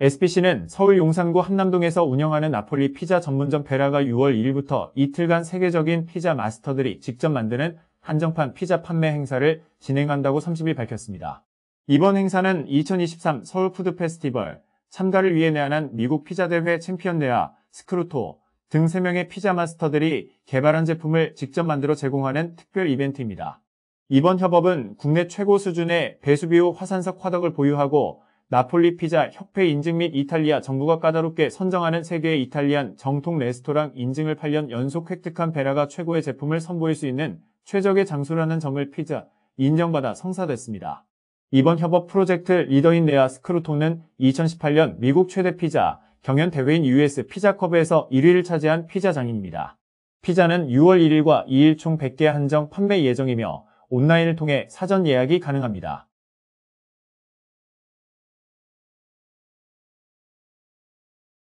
SPC는 서울 용산구 한남동에서 운영하는 나폴리 피자 전문점 베라가 6월 1일부터 이틀간 세계적인 피자 마스터들이 직접 만드는 한정판 피자 판매 행사를 진행한다고 30일 밝혔습니다. 이번 행사는 2023 서울 푸드 페스티벌 참가를 위해 내한한 미국 피자 대회 챔피언 대화 스크루토 등 3명의 피자 마스터들이 개발한 제품을 직접 만들어 제공하는 특별 이벤트입니다. 이번 협업은 국내 최고 수준의 배수비우 화산석 화덕을 보유하고 나폴리 피자 협회 인증 및 이탈리아 정부가 까다롭게 선정하는 세계의 이탈리안 정통 레스토랑 인증을 8년 연속 획득한 베라가 최고의 제품을 선보일 수 있는 최적의 장소라는 점을 피자 인정받아 성사됐습니다. 이번 협업 프로젝트 리더인 레아 스크루토는 2018년 미국 최대 피자 경연 대회인 US 피자컵에서 1위를 차지한 피자장입니다. 피자는 6월 1일과 2일 총 100개 한정 판매 예정이며 온라인을 통해 사전 예약이 가능합니다.